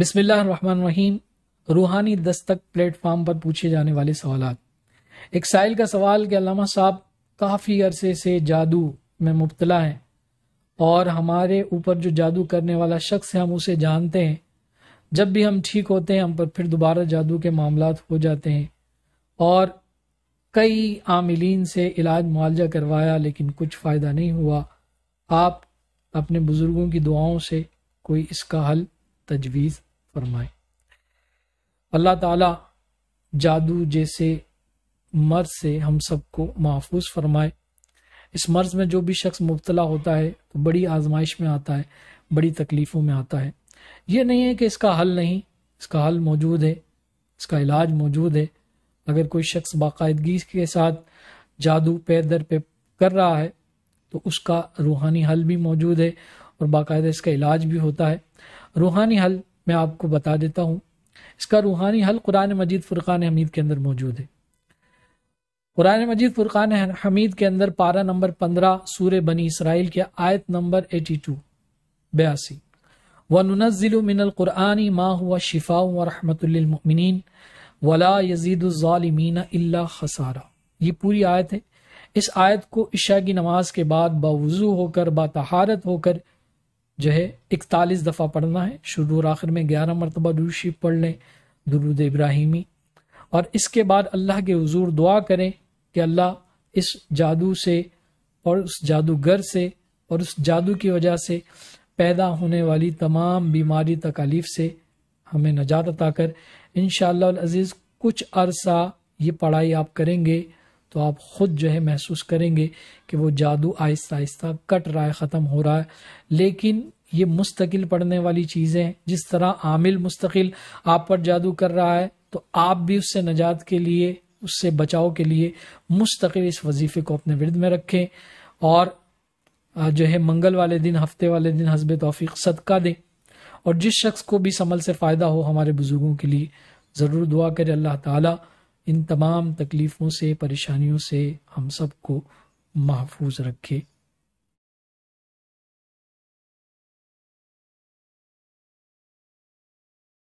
बिस्मिल्लाम रूहानी दस्तक प्लेटफॉर्म पर पूछे जाने वाले सवाल एक साइल का सवाल कि अलामा साहब काफ़ी अरसे से जादू में मुबतला हैं और हमारे ऊपर जो जादू करने वाला शख्स है हम उसे जानते हैं जब भी हम ठीक होते हैं हम पर फिर दोबारा जादू के मामला हो जाते हैं और कई आमिलीन से इलाज मुआवजा करवाया लेकिन कुछ फ़ायदा नहीं हुआ आप अपने बुज़ुर्गों की दुआओं से कोई इसका हल तजवीज़ फरमाए अल्लाह ताला जादू जैसे मर्ज से हम सबको महफूज फरमाए इस मर्ज में जो भी शख्स मुबतला होता है तो बड़ी आजमाइश में आता है बड़ी तकलीफ़ों में आता है ये नहीं है कि इसका हल नहीं इसका हल मौजूद है इसका इलाज मौजूद है अगर कोई शख्स बाकायदगी के साथ जादू पैदर दर पे कर रहा है तो उसका रूहानी हल भी मौजूद है और बाकायदा इसका इलाज भी होता है रूहानी हल मैं आपको बता देता हूँ इसका रूहानी हल कुरान मजीद फ़ुरक़ान हमीद के अंदर मौजूद है कुरान मजीद फ़ुरक़ान हमीद के अंदर पारा नंबर पंद्रह सूर बनी इसराइल के आयत नंबर एटी टू बयासी व वनज़िलमिनकुरानी माँ हुआ शिफा व रहमतमिन वला यजीदालमीना अल्ला खसारा ये पूरी आयत है इस आयत को इशा की नमाज के बाद बावजू होकर बातहारत होकर जो है इकतालीस दफ़ा पढ़ना है शुरू और आखिर में ग्यारह मरतबा दुरुशी पढ़ लें दुरुद इब्राहिमी और इसके बाद अल्लाह के हजूर दुआ करें कि अल्लाह इस जादू से और उस जादूगर से और उस जादू की वजह से पैदा होने वाली तमाम बीमारी तकालीफ से हमें नजात अता कर इन अज़ीज़ कुछ अरसा ये पढ़ाई आप करेंगे तो आप खुद जो है महसूस करेंगे कि वो जादू आहिस्ता आहिस्ता कट रहा है ख़त्म हो रहा है लेकिन ये मुस्तकिल पढ़ने वाली चीज़ें जिस तरह आमिल मुस्तकिल आप पर जादू कर रहा है तो आप भी उससे नजात के लिए उससे बचाव के लिए मुस्तकिल इस वजीफे को अपने विरद में रखें और जो है मंगल वाले दिन हफ्ते वाले दिन हसब तोफ़ी सदका दें और जिस शख्स को भी समल से फ़ायदा हो हमारे बुज़ुर्गों के लिए ज़रूर दुआ करें अल्लाह ताला इन तमाम तकलीफ़ों से परेशानियों से हम सबको महफूज रखे